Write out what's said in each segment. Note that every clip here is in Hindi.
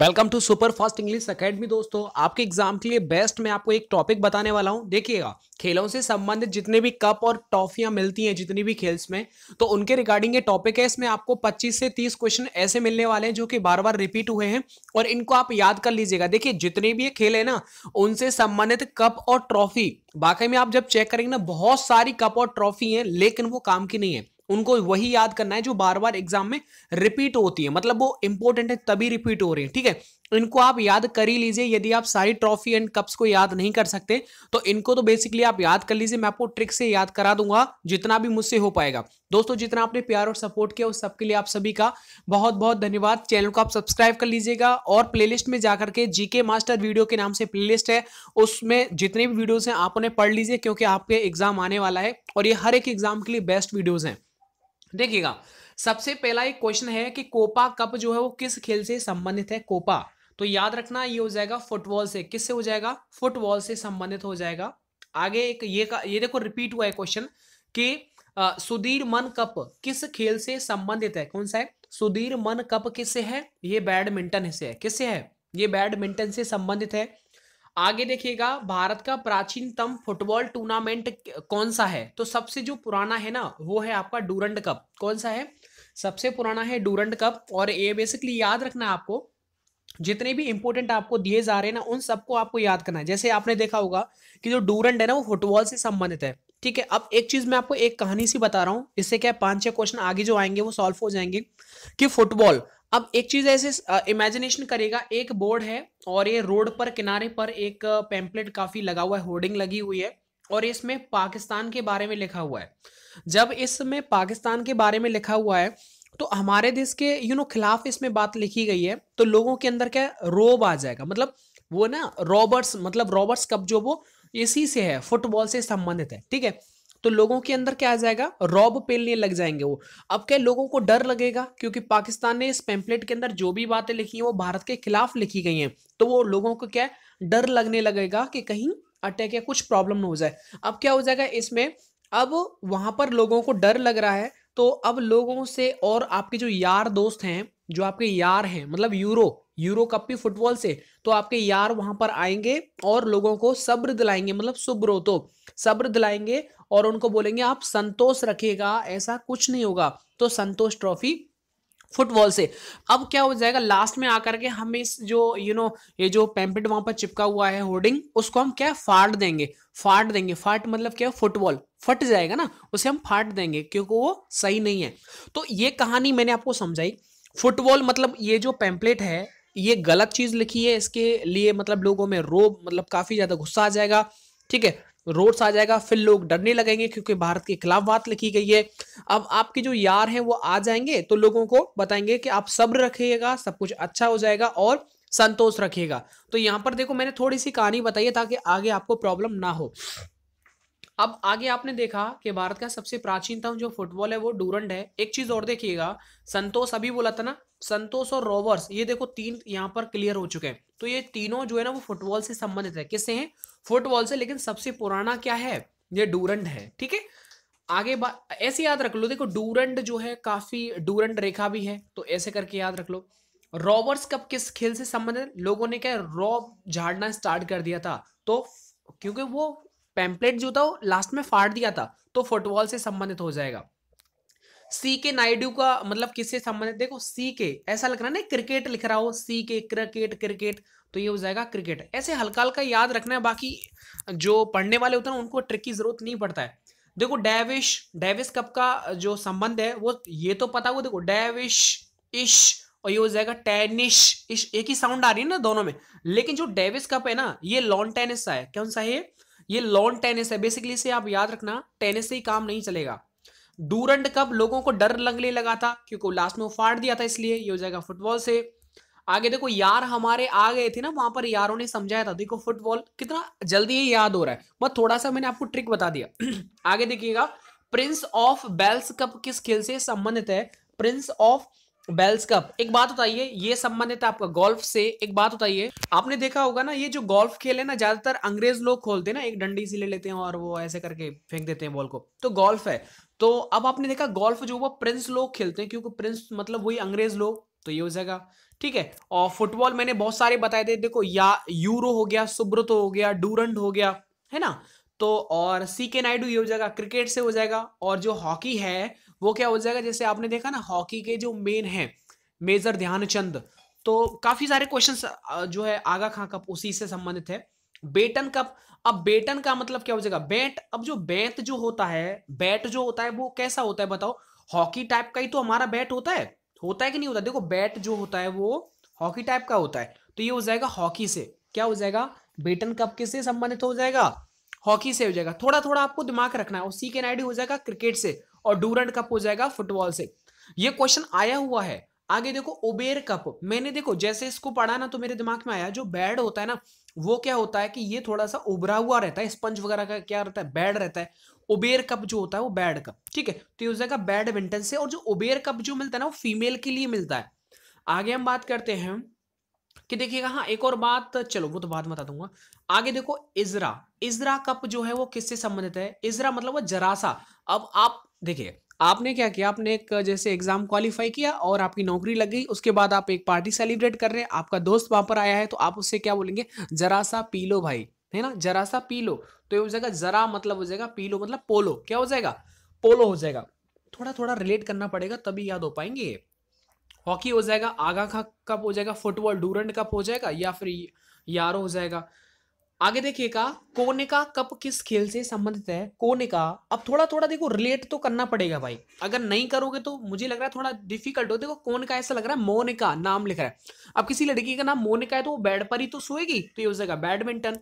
welcome to super fast English academy दोस्तों आपके एग्जाम के लिए बेस्ट मैं आपको एक टॉपिक बताने वाला हूं देखिएगा खेलों से संबंधित जितने भी कप और ट्रॉफियां मिलती हैं जितनी भी खेल्स में तो उनके रिगार्डिंग ये टॉपिक है इसमें आपको 25 से 30 क्वेश्चन ऐसे मिलने वाले हैं जो कि बार बार रिपीट हुए हैं और इनको आप याद कर लीजिएगा देखिए जितने भी ये खेल है ना उनसे संबंधित कप और ट्रॉफी वाकई में आप जब चेक करेंगे ना बहुत सारी कप और ट्रॉफी है लेकिन वो काम की नहीं है उनको वही याद करना है जो बार बार एग्जाम में रिपीट होती है मतलब वो इंपॉर्टेंट है तभी रिपीट हो रही है ठीक है इनको आप याद कर ही लीजिए यदि आप सारी ट्रॉफी एंड कप्स को याद नहीं कर सकते तो इनको तो बेसिकली आप याद कर लीजिए मैं आपको ट्रिक से याद करा दूंगा जितना भी मुझसे हो पाएगा दोस्तों जितना आपने प्यार और सपोर्ट किया उस सबके लिए आप सभी का बहुत बहुत धन्यवाद चैनल को आप सब्सक्राइब कर लीजिएगा और प्ले में जाकर के जीके मास्टर वीडियो के नाम से प्ले है उसमें जितने भी वीडियोज हैं आप उन्हें पढ़ लीजिए क्योंकि आपके एग्जाम आने वाला है और ये हर एक एग्जाम के लिए बेस्ट वीडियोज हैं देखिएगा सबसे पहला एक क्वेश्चन है कि कोपा कप जो है वो किस खेल से संबंधित है कोपा तो याद रखना ये हो जाएगा फुटबॉल से किससे हो जाएगा फुटबॉल से संबंधित हो जाएगा आगे एक ये का ये देखो रिपीट हुआ है क्वेश्चन कि सुधीर मन कप किस खेल से संबंधित है कौन सा है सुधीर मन कप किससे है ये बैडमिंटन से है किससे है ये बैडमिंटन से संबंधित है आगे देखिएगा भारत का प्राचीनतम फुटबॉल टूर्नामेंट कौन सा है तो सबसे जो पुराना है ना वो है आपका डूरंड कप कौन सा है सबसे पुराना है डूरंड कप और ये बेसिकली याद रखना है आपको जितने भी इंपॉर्टेंट आपको दिए जा रहे हैं ना उन सबको आपको याद करना है जैसे आपने देखा होगा कि जो डूरंड है ना वो फुटबॉल से संबंधित है ठीक है अब एक चीज मैं आपको एक कहानी सी बता रहा हूँ इससे क्या पांच छह क्वेश्चन आगे जो आएंगे वो सॉल्व हो जाएंगे कि फुटबॉल अब एक चीज ऐसे इमेजिनेशन करेगा एक बोर्ड है और ये रोड पर किनारे पर एक पैम्पलेट काफी लगा हुआ है होर्डिंग लगी हुई है और इसमें पाकिस्तान के बारे में लिखा हुआ है जब इसमें पाकिस्तान के बारे में लिखा हुआ है तो हमारे देश के यू नो खिलाफ इसमें बात लिखी गई है तो लोगों के अंदर क्या रोब आ जाएगा मतलब वो ना रॉबर्ट्स मतलब रॉबर्ट्स कप जो वो इसी से है फुटबॉल से संबंधित है ठीक है तो लोगों के अंदर क्या आ जाएगा रॉब पेलने लग जाएंगे वो अब क्या लोगों को डर लगेगा क्योंकि पाकिस्तान ने इस पेम्पलेट के अंदर जो भी बातें लिखी हैं वो भारत के खिलाफ लिखी गई हैं तो वो लोगों को क्या डर लगने लगेगा कि कहीं अटैक या कुछ प्रॉब्लम ना हो जाए अब क्या हो जाएगा इसमें अब वहाँ पर लोगों को डर लग रहा है तो अब लोगों से और आपके जो यार दोस्त हैं जो आपके यार हैं मतलब यूरो यूरो कप भी फुटबॉल से तो आपके यार वहां पर आएंगे और लोगों को सब्र दिलाएंगे मतलब तो सब्र दिलाएंगे और उनको बोलेंगे आप संतोष रखेगा ऐसा कुछ नहीं होगा तो संतोष ट्रॉफी फुटबॉल से अब क्या हो जाएगा लास्ट में आकर के हम इस जो यू you नो know, ये जो पैम्पलेट वहां पर चिपका हुआ है होर्डिंग उसको हम क्या फाड़ देंगे फाट देंगे फाट मतलब क्या फुटबॉल फट जाएगा ना उसे हम फाट देंगे क्योंकि वो सही नहीं है तो ये कहानी मैंने आपको समझाई फुटबॉल मतलब ये जो पैम्पलेट है ये गलत चीज़ लिखी है इसके लिए मतलब लोगों में रोब मतलब काफ़ी ज़्यादा गुस्सा आ जाएगा ठीक है रोड्स आ जाएगा फिर लोग डरने लगेंगे क्योंकि भारत के खिलाफ बात लिखी गई है अब आपके जो यार हैं वो आ जाएंगे तो लोगों को बताएंगे कि आप सब्र रखिएगा सब कुछ अच्छा हो जाएगा और संतोष रखिएगा तो यहाँ पर देखो मैंने थोड़ी सी कहानी बताई है ताकि आगे आपको प्रॉब्लम ना हो अब आगे आपने देखा कि भारत का सबसे प्राचीनतम जो फुटबॉल है वो डूरंड है एक चीज और देखिएगा संतोष अभी बोला था ना संतोष और रोवर्स ये देखो तीन यहाँ पर क्लियर हो चुके हैं तो ये तीनों जो है ना वो फुटबॉल से संबंधित है किससे हैं फुटबॉल से लेकिन सबसे पुराना क्या है ये डूरंड है ठीक है आगे बात ऐसे याद रख लो देखो डूरंड जो है काफी डूरंड रेखा भी है तो ऐसे करके याद रख लो रॉबर्स कप किस खेल से संबंधित लोगों ने क्या रॉब झाड़ना स्टार्ट कर दिया था तो क्योंकि वो पैम्पलेट जो था वो लास्ट में फाड़ दिया था तो फुटबॉल से संबंधित हो जाएगा सी के नायडू का मतलब किससे संबंधित देखो सी के ऐसा लग रहा है ना क्रिकेट लिख रहा हो सी के क्रिकेट क्रिकेट तो ये हो जाएगा क्रिकेट ऐसे हल्का हल्का याद रखना है बाकी जो पढ़ने वाले होते हैं उनको ट्रिक की जरूरत नहीं पड़ता है देखो डैविश डेविस कप का जो संबंध है वो ये तो पता हुआ देखो डैविश इश और ये हो जाएगा टेनिश इश एक ही साउंड आ रही है ना दोनों में लेकिन जो डेविस कप है ना ये लॉन टेनिस सा है कौन सा है ये लॉन टेनिस है बेसिकली से आप याद रखना टेनिस से ही काम नहीं चलेगा डूरंड कप लोगों को डर लगने लगा था क्योंकि लास्ट में वो फाड़ दिया था इसलिए ये हो जाएगा फुटबॉल से आगे देखो यार हमारे आ गए थे ना वहां पर यारों ने समझाया था देखो फुटबॉल कितना जल्दी ही याद हो रहा है बस थोड़ा सा मैंने आपको ट्रिक बता दिया आगे देखिएगा प्रिंस ऑफ बेल्स कप किस खेल से संबंधित है प्रिंस ऑफ बेल्स कप एक बात बताइए ये संबंधित है आपका गोल्फ से एक बात बताइए आपने देखा होगा ना ये जो गोल्फ खेल है ना ज्यादातर अंग्रेज लोग खोलते हैं ना एक डंडी सी ले लेते हैं और वो ऐसे करके फेंक देते हैं बॉल को तो गोल्फ है तो अब आपने देखा गोल्फ जो वो प्रिंस लोग खेलते हैं क्योंकि प्रिंस मतलब वही अंग्रेज लोग तो ये हो जाएगा ठीक है और फुटबॉल मैंने बहुत सारे बताए थे देखो या यूरो हो गया सुब्रतो हो गया डूरंट हो गया है ना तो और सी के नायडू ये हो जाएगा क्रिकेट से हो जाएगा और जो हॉकी है वो क्या हो जाएगा जैसे आपने देखा ना हॉकी के जो मेन है मेजर ध्यानचंद तो काफी सारे क्वेश्चन जो है आगा खां कप उसी से संबंधित है बेटन कप अब बेटन का मतलब क्या हो जाएगा बैट अब जो बैट जो होता है बैट जो होता है वो कैसा होता है बताओ हॉकी टाइप का ही तो हमारा बैट होता है होता है कि नहीं होता देखो बैट जो होता है वो हॉकी टाइप का होता है तो ये हो जाएगा हॉकी से क्या हो जाएगा बेटन कप किससे संबंधित हो जाएगा हॉकी से हो जाएगा थोड़ा थोड़ा आपको दिमाग रखना है और सी के नाइडी हो जाएगा क्रिकेट से और डूरंड कप हो जाएगा फुटबॉल से ये क्वेश्चन आया हुआ है आगे देखो ओबेर कप मैंने देखो जैसे इसको पढ़ा ना तो मेरे दिमाग में आया जो बैड होता है ना वो क्या होता है कि ये थोड़ा सा उभरा हुआ रहता है स्पंज वगैरह का क्या रहता है बैड रहता है ओबेर कप जो होता है वो बैड कप ठीक है तो यूज जाएगा बैडमिंटन से और जो ओबेर कप जो मिलता है ना वो फीमेल के लिए मिलता है आगे हम बात करते हैं कि देखिएगा हाँ एक और बात चलो वो तो बाद में बता दूंगा आगे देखो इजरा इजरा कप जो है वो किससे संबंधित है इजरा मतलब वो जरासा अब आप देखिए आपने क्या किया आपने एक जैसे एग्जाम क्वालिफाई किया और आपकी नौकरी लग गई उसके बाद आप एक पार्टी सेलिब्रेट कर रहे हैं आपका दोस्त वहां पर आया है तो आप उससे क्या बोलेंगे जरा सा पी लो भाई है ना जरा सा पी लो तो ये हो जाएगा जरा मतलब हो जाएगा पी लो मतलब पोलो क्या हो जाएगा पोलो हो जाएगा थोड़ा थोड़ा रिलेट करना पड़ेगा तभी याद हो पाएंगे हॉकी हो जाएगा आगा खा कप हो जाएगा फुटबॉल डूरंड कप हो जाएगा या फिर यारो हो जाएगा आगे देखिएगा कोने का कप किस खेल से संबंधित है कोने का अब थोड़ा थोड़ा देखो रिलेट तो करना पड़ेगा भाई अगर नहीं करोगे तो मुझे लग रहा है थोड़ा डिफिकल्ट हो देखो कोने का ऐसा लग रहा है मोनिका नाम लिख रहा है अब किसी लड़की का नाम मोनिका है तो वो बेड पर ही तो सोएगी तो ये हो जाएगा बैडमिंटन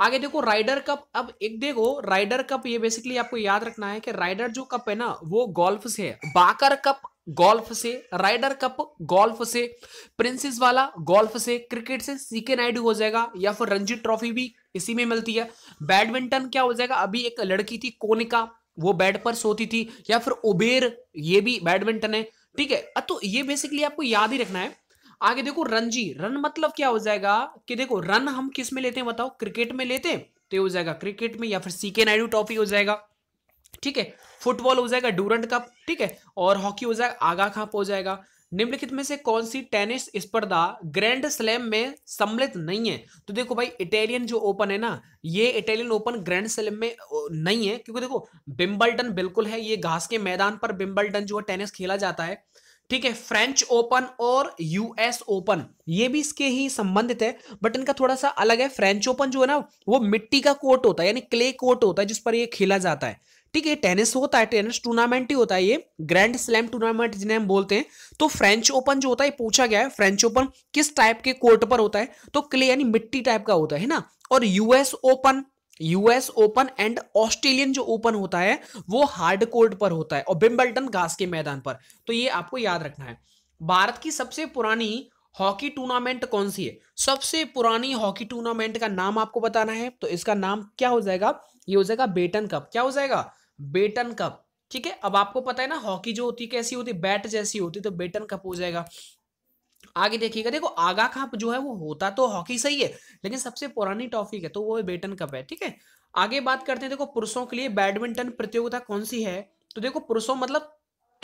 आगे देखो राइडर कप अब एक देखो राइडर कप ये बेसिकली आपको याद रखना है कि राइडर जो कप है ना वो गोल्फ से है बाकर कप गोल्फ से राइडर कप गोल्फ से प्रिंसेस वाला गोल्फ से क्रिकेट से सीके नायडू हो जाएगा या फिर रणजी ट्रॉफी भी इसी में मिलती है बैडमिंटन क्या हो जाएगा अभी एक लड़की थी कोनिका वो बेड पर सोती थी या फिर उबेर ये भी बैडमिंटन है ठीक है तो ये बेसिकली आपको याद ही रखना है आगे देखो रणजी रन मतलब क्या हो जाएगा कि देखो रन हम किस में लेते हैं बताओ क्रिकेट में लेते हैं तो ये हो जाएगा क्रिकेट में या फिर सीके नायडू ट्रॉफी हो जाएगा ठीक है फुटबॉल हो जाएगा डूरंट कप ठीक है और हॉकी हो जाएगा आगा खाप हो जाएगा निम्नलिखित में से कौन सी टेनिस स्पर्धा ग्रैंड स्लैम में सम्मिलित नहीं है तो देखो भाई इटालियन जो ओपन है ना ये इटालियन ओपन ग्रैंड स्लैम में नहीं है क्योंकि देखो बिम्बल्टन बिल्कुल है ये घास के मैदान पर बिम्बल्टन जो है टेनिस खेला जाता है ठीक है फ्रेंच ओपन और यूएस ओपन ये भी इसके ही संबंधित है बट इनका थोड़ा सा अलग है फ्रेंच ओपन जो है ना वो मिट्टी का कोर्ट होता है यानी क्ले कोर्ट होता है जिस पर ये खेला जाता है ठीक है टेनिस होता है टेनिस टूर्नामेंट ही होता है ये ग्रैंड स्लैम टूर्नामेंट जिन्हें हम बोलते हैं तो फ्रेंच ओपन जो होता है पूछा गया है फ्रेंच ओपन किस टाइप के कोर्ट पर होता है तो क्ले यानी मिट्टी टाइप का होता है ना और US open US open and Australian जो ओपन होता है वो हार्ड कोर्ट पर होता है और बिम्बल्टन घास के मैदान पर तो ये आपको याद रखना है भारत की सबसे पुरानी हॉकी टूर्नामेंट कौन सी है सबसे पुरानी हॉकी टूर्नामेंट का नाम आपको बताना है तो इसका नाम क्या हो जाएगा ये हो जाएगा बेटन कप क्या हो जाएगा बेटन कप ठीक है अब आपको पता है ना हॉकी जो होती है कैसी होती बैट जैसी होती तो बेटन कप हो जाएगा आगे देखिएगा देखो आगा कप जो है वो होता तो हॉकी सही है लेकिन सबसे पुरानी टॉफी है तो वो बेटन कप है ठीक है आगे बात करते हैं देखो पुरुषों के लिए बैडमिंटन प्रतियोगिता कौन सी है तो देखो पुरुषों मतलब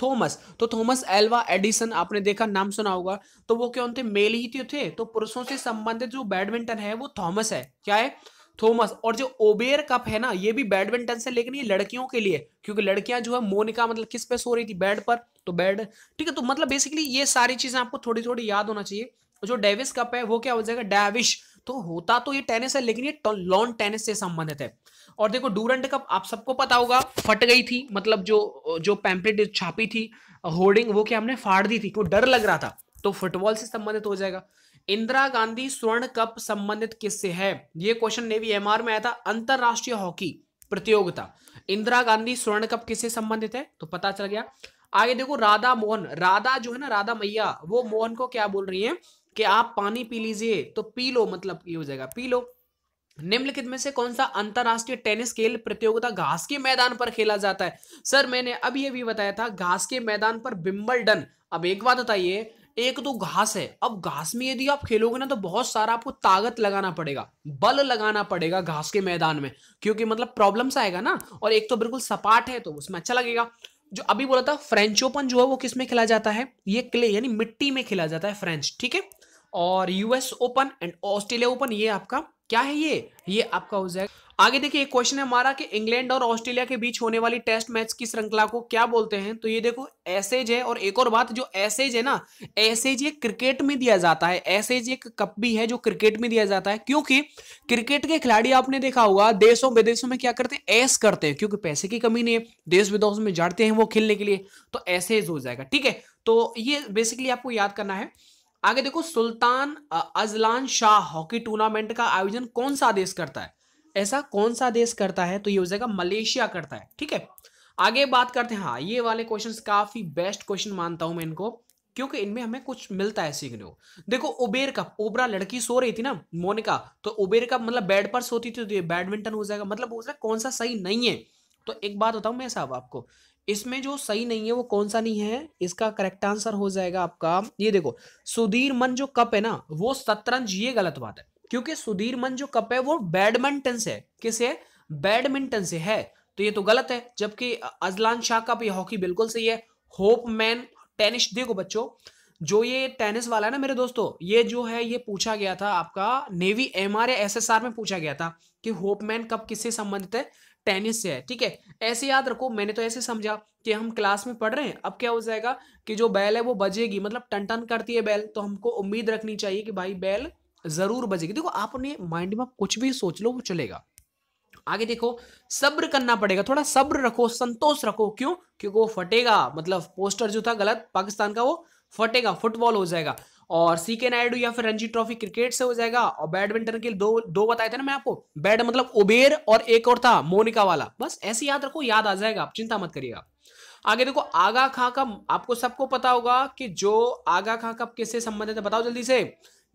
थॉमस तो थॉमस एल्वा एडिसन आपने देखा नाम सुना होगा तो वो क्यों थे मेल ही तो थे तो पुरुषों से संबंधित जो बैडमिंटन है वो थॉमस है क्या है थॉमस और जो ओबेर कप है ना ये भी बैडमिंटन से लेकिन ये लड़कियों के लिए क्योंकि लड़कियां जो है मोनिका मतलब किस पे सो रही थी बेड पर तो बेड ठीक है तो मतलब बेसिकली ये सारी चीजें आपको थोड़ी थोड़ी याद होना चाहिए जो डेविस कप है वो क्या हो जाएगा डेविश तो होता तो ये टेनिस है लेकिन ये लॉन टेनिस से संबंधित है और देखो डूरंट कप आप सबको पता होगा फट गई थी मतलब जो जो पैम्पलेट छापी थी होर्डिंग वो क्या हमने फाड़ दी थी क्यों डर लग रहा था तो फुटबॉल से संबंधित हो जाएगा इंदिरा गांधी स्वर्ण कप संबंधित किससे है यह क्वेश्चन नेवी एमआर में आया था अंतरराष्ट्रीय हॉकी प्रतियोगिता इंदिरा गांधी स्वर्ण कप किससे संबंधित है तो पता चल गया आगे देखो राधा मोहन राधा जो है ना राधा मैया वो मोहन को क्या बोल रही है कि आप पानी पी लीजिए तो पी लो मतलब ये हो जाएगा पी लो निम्नलिखित में से कौन सा अंतरराष्ट्रीय टेनिस खेल प्रतियोगिता घास के मैदान पर खेला जाता है सर मैंने अब अभी भी बताया था घास के मैदान पर बिम्बलडन अब एक बात बताइए एक तो घास है अब घास में यदि आप खेलोगे ना तो बहुत सारा आपको ताकत लगाना पड़ेगा बल लगाना पड़ेगा घास के मैदान में क्योंकि मतलब प्रॉब्लम्स आएगा ना और एक तो बिल्कुल सपाट है तो उसमें अच्छा लगेगा जो अभी बोला था फ्रेंच ओपन जो है वो किसमें खेला जाता है ये क्ले यानी मिट्टी में खेला जाता है फ्रेंच ठीक है और US open and Australia open ये आपका क्या है ये ये आपका हो जाएगा आगे देखिए एक क्वेश्चन है हमारा कि इंग्लैंड और ऑस्ट्रेलिया के बीच होने वाली टेस्ट मैच की श्रृंखला को क्या बोलते हैं तो ये देखो एसेज है और एक और बात जो एसेज है ना एसेज ये क्रिकेट में दिया जाता है एसेज एक कप भी है जो क्रिकेट में दिया जाता है क्योंकि क्रिकेट के खिलाड़ी आपने देखा होगा देशों विदेशों में क्या करते हैं एस करते हैं क्योंकि पैसे की कमी नहीं है देश विदेश में जाते हैं वो खेलने के लिए तो एसेज हो जाएगा ठीक है तो ये बेसिकली आपको याद करना है आगे देखो Sultan Azlan Shah hockey tournament का आयोजन कौन सा देश करता है ऐसा कौन सा देश करता है तो ये हो जाएगा मलेशिया करता है ठीक है आगे बात करते हैं हाँ ये वाले क्वेश्चन काफी बेस्ट क्वेश्चन मानता हूं मैं इनको क्योंकि इनमें हमें कुछ मिलता है सीखने को देखो उबेर कप ओबरा लड़की सो रही थी ना मोनिका तो उबेर कप मतलब बेड पर सोती थी तो ये बैडमिंटन हो जाएगा मतलब हो जाएगा कौन सा सही नहीं है तो एक बात बताऊं मैं साहब आपको इसमें जो सही नहीं है वो कौन सा नहीं है इसका करेक्ट आंसर हो जाएगा आपका ये देखो सुधीर मन जो कप है ना वो शतरंज ये गलत बात है क्योंकि सुधीर मन जो कप है वो बैडमिंटन से किसे बैडमिंटन से है तो ये तो गलत है जबकि अजलान शाह कप ये हॉकी बिल्कुल सही है होप मैन टेनिस देखो बच्चों जो ये टेनिस वाला है ना मेरे दोस्तों ये जो है ये पूछा गया था आपका नेवी एम आर एस में पूछा गया था कि होपमैन कप किससे संबंधित है टेनिस से है ठीक है ऐसे याद रखो मैंने तो ऐसे समझा कि हम क्लास में पढ़ रहे हैं अब क्या हो जाएगा कि जो बैल है वो बजेगी मतलब टन टन करती है बैल तो हमको उम्मीद रखनी चाहिए कि भाई बैल ज़रूर बजेगी देखो आप अपने माइंड में कुछ भी सोच लो वो चलेगा आगे देखो सब्र करना पड़ेगा थोड़ा सब्र रखो संतोष रखो क्यों क्योंकि वो फटेगा मतलब पोस्टर जो था गलत पाकिस्तान का वो फटेगा फुटबॉल हो जाएगा और सी के नायडू या फिर रणजी ट्रॉफी क्रिकेट से हो जाएगा और बैडमिंटन के दो दो बताए थे ना मैं आपको बैड मतलब उबेर और एक और था मोनिका वाला बस ऐसे याद रखो याद आ जाएगा आप चिंता मत करिएगा आगे देखो आगा खां का आपको सबको पता होगा कि जो आगा खां कब किससे संबंधित है बताओ जल्दी से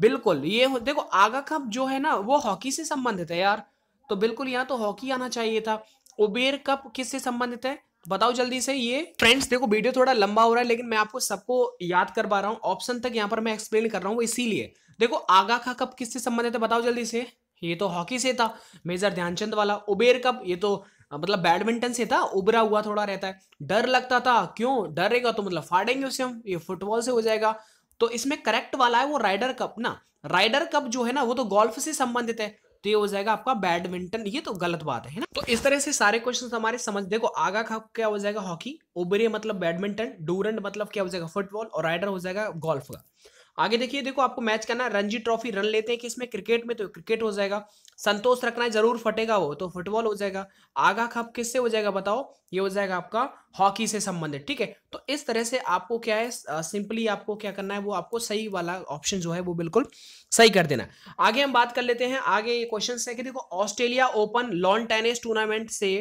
बिल्कुल ये देखो आगा कप जो है ना वो हॉकी से संबंधित है यार तो बिल्कुल यहाँ तो हॉकी आना चाहिए था उबेर कप किससे संबंधित है बताओ जल्दी से ये फ्रेंड्स देखो वीडियो थोड़ा लंबा हो रहा है लेकिन मैं आपको सबको याद कर पा रहा हूँ ऑप्शन तक यहाँ पर मैं एक्सप्लेन कर रहा हूँ इसीलिए देखो आगा खा कप किससे संबंधित है बताओ जल्दी से ये तो हॉकी से था मेजर ध्यानचंद वाला उबेर कप ये तो मतलब बैडमिंटन से था उबरा हुआ थोड़ा रहता है डर लगता था क्यों डरेगा तो मतलब फाड़ेंगे उसे हम ये फुटबॉल से हो जाएगा तो इसमें करेक्ट वाला है वो राइडर कप ना राइडर कप जो है ना वो तो गोल्फ से संबंधित है तो ये हो जाएगा आपका बैडमिंटन ये तो गलत बात है ना तो इस तरह से सारे क्वेश्चन हमारे समझ देखो आगा खप क्या हो जाएगा हॉकी ओबरी मतलब बैडमिंटन डूरेंट मतलब क्या हो जाएगा फुटबॉल और राइडर हो जाएगा गोल्फ का आगे देखिए देखो आपको मैच करना है रणजी ट्रॉफी रन लेते हैं कि इसमें क्रिकेट में तो क्रिकेट हो जाएगा संतोष रखना है जरूर फटेगा वो तो फुटबॉल हो जाएगा आगा खप किससे हो जाएगा बताओ ये हो जाएगा आपका हॉकी से संबंधित ठीक है तो इस तरह से आपको क्या है सिंपली आपको क्या करना है वो आपको सही वाला ऑप्शन जो है वो बिल्कुल सही कर देना आगे हम बात कर लेते हैं आगे ये क्वेश्चन है कि देखो Australia open lawn tennis tournament से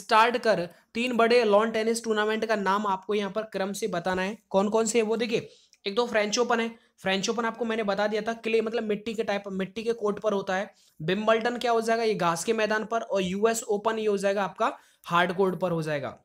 स्टार्ट कर तीन बड़े लॉन टेनिस टूर्नामेंट का नाम आपको यहाँ पर क्रम से बताना है कौन कौन से है वो देखिए एक दो फ्रेंच ओपन है फ्रेंच ओपन आपको मैंने बता दिया था क्ले मतलब मिट्टी के टाइप मिट्टी के कोर्ट पर होता है बिम्बल्टन क्या हो जाएगा ये घास के मैदान पर और यूएस ओपन ये हो जाएगा आपका हार्ड कोर्ट पर हो जाएगा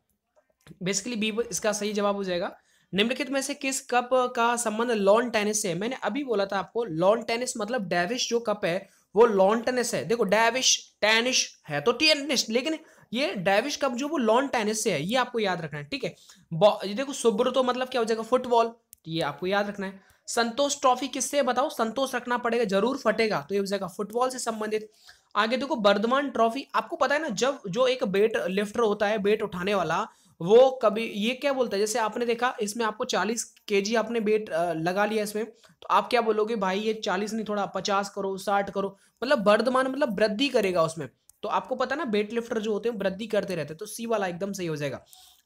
बेसिकली बी इसका सही जवाब हो जाएगा निम्नलिखित में से किस कप का संबंध लॉन टेनिस से है मैंने अभी बोला था आपको लॉन टेनिस मतलब डेविश जो कप है वो लॉन टेनिस है देखो डेविश टेनिश है तो टेनिस लेकिन ये डेविश कप जो वो लॉन टेनिस से है ये आपको याद रखना है ठीक है देखो सुब्र तो मतलब क्या हो जाएगा फुटबॉल ये आपको याद रखना है संतोष ट्रॉफी किससे बताओ संतोष रखना पड़ेगा जरूर फटेगा तो ये हो जाएगा फुटबॉल से संबंधित आगे देखो बर्धमान ट्रॉफी आपको पता है ना जब जो एक बेट लिफ्टर होता है बेट उठाने वाला वो कभी ये क्या बोलता है जैसे आपने देखा इसमें आपको 40 जी आपने बेट लगा लिया इसमें तो आप क्या बोलोगे भाई ये 40 नहीं थोड़ा 50 करो 60 करो मतलब बर्धमान मतलब वृद्धि करेगा उसमें तो आपको पता है ना बेट लिफ्टर जो होते हैं वृद्धि करते रहते हैं तो सी वाला एकदम सही हो जाएगा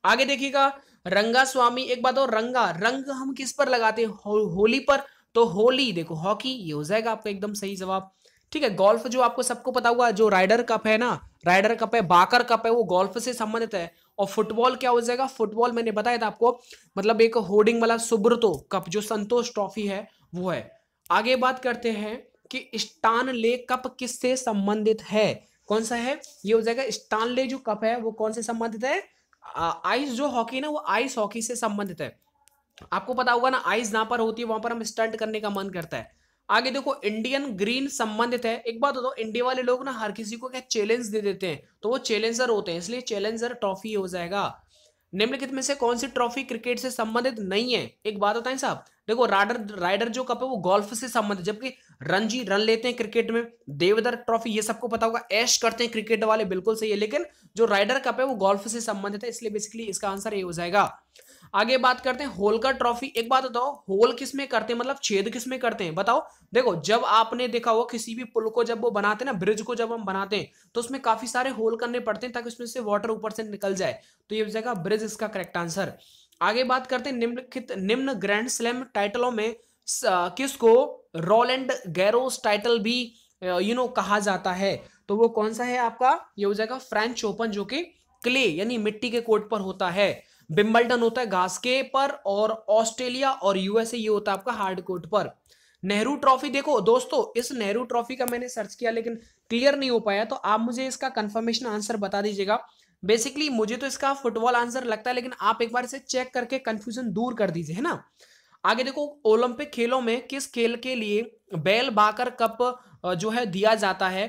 आगे देखिएगा रंगा स्वामी एक बात और रंगा रंग हम किस पर लगाते हैं हो, होली पर तो होली देखो हॉकी ये हो जाएगा आपका एकदम सही जवाब ठीक है गोल्फ जो आपको सबको पता होगा जो राइडर कप है ना राइडर कप है बाकर कप है वो गोल्फ से संबंधित है और फुटबॉल क्या हो जाएगा फुटबॉल मैंने बताया था आपको मतलब एक होर्डिंग वाला सुब्रतो कप जो संतोष ट्रॉफी है वो है आगे बात करते हैं कि स्टानले कप किससे संबंधित है कौन सा है ये हो जाएगा स्टानले जो कप है वो कौन से संबंधित है आइस जो हॉकी ना वो आइस हॉकी से संबंधित है आपको पता होगा ना आइस जहाँ पर होती है वहां पर हम स्टंट करने का मन करता है आगे देखो इंडियन ग्रीन संबंधित है एक बात होता है इंडिया वाले लोग ना हर किसी को क्या चैलेंज दे देते हैं तो वो चैलेंजर होते हैं इसलिए चैलेंजर ट्रॉफी हो जाएगा निम्नलिखित में से कौन सी ट्रॉफी क्रिकेट से संबंधित नहीं है एक बात बताएं साहब देखो राइडर राइडर जो कप है वो गोल्फ से संबंधित जबकि रणजी रन लेते हैं क्रिकेट में देवदर ट्रॉफी ये सबको पता होगा ऐश करते हैं क्रिकेट वाले बिल्कुल सही है लेकिन जो राइडर कप है वो गोल्फ से संबंधित है इसलिए बेसिकली इसका आंसर ये हो जाएगा आगे बात करते हैं होलकर ट्रॉफी एक बात बताओ होल किस में करते हैं मतलब छेद किसमें करते हैं बताओ देखो जब आपने देखा हो किसी भी पुल को जब वो बनाते हैं ना ब्रिज को जब हम बनाते हैं तो उसमें काफी सारे होल करने पड़ते हैं ताकि उसमें से वाटर ऊपर से निकल जाए तो ये जगह ब्रिज इसका करेक्ट आंसर आगे बात करते हैं निम्नलिखित निम्न ग्रैंड स्लैम टाइटलों में किस को रॉलैंड गैरोस टाइटल भी यू नो कहा जाता है तो वो कौन सा है आपका ये हो जाएगा फ्रेंच ओपन जो कि क्ले यानी मिट्टी के कोर्ट पर होता है बिम्बल्टन होता है घास के पर और ऑस्ट्रेलिया और यूएसए ये होता है आपका हार्ड कोर्ट पर नेहरू ट्रॉफी देखो दोस्तों इस नेहरू ट्रॉफी का मैंने सर्च किया लेकिन क्लियर नहीं हो पाया तो आप मुझे इसका कंफर्मेशन आंसर बता दीजिएगा बेसिकली मुझे तो इसका फुटबॉल आंसर लगता है लेकिन आप एक बार इसे चेक करके कंफ्यूजन दूर कर दीजिए है ना आगे देखो ओलंपिक खेलों में किस खेल के लिए बैल बाकर कप जो है दिया जाता है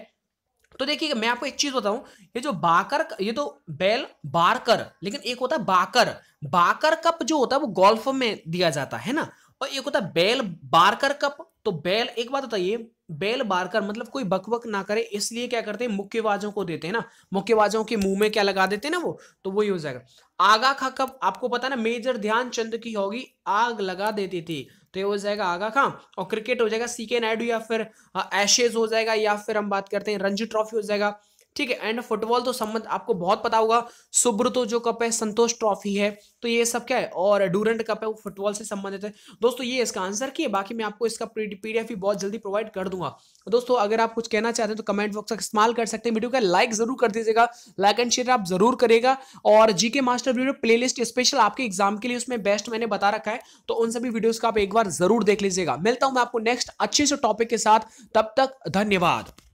तो देखिए मैं आपको एक चीज बताऊं ये जो बाकर ये तो बैल बारकर लेकिन एक होता है बाकर बाकर कप जो होता है वो गोल्फ में दिया जाता है ना और एक होता है बैल बारकर कप तो बैल एक बात बताइए बैल बारकर मतलब कोई बकबक ना करे इसलिए क्या करते हैं मुक्केबाजों को देते हैं ना मुक्केबाजों के मुंह में क्या लगा देते हैं ना वो तो वही हो जाएगा आगा खा कप आपको पता ना मेजर ध्यानचंद की होगी आग लगा देती थी तो ये हो जाएगा आगा खां और क्रिकेट हो जाएगा सी के नायडू या फिर एशेज हो जाएगा या फिर हम बात करते हैं रणजी ट्रॉफी हो जाएगा ठीक है एंड फुटबॉल तो संबंध आपको बहुत पता होगा सुब्रतो जो कप है संतोष ट्रॉफी है तो ये सब क्या है और डूरेंट कप है वो फुटबॉल से संबंधित है दोस्तों ये इसका आंसर की बाकी मैं आपको इसका पीडीएफ भी बहुत जल्दी प्रोवाइड कर दूंगा दोस्तों अगर आप कुछ कहना चाहते हैं तो कमेंट बॉक्स तक इस्तेमाल कर सकते हैं वीडियो का लाइक जरूर कर दीजिएगा लाइक एंड शेयर आप जरूर करेगा और GK master video play special आपके एग्जाम के लिए उसमें बेस्ट मैंने बता रखा है तो उन सभी वीडियो का आप एक बार जरूर देख लीजिएगा मिलता हूं मैं आपको नेक्स्ट अच्छे से टॉपिक के साथ तब तक धन्यवाद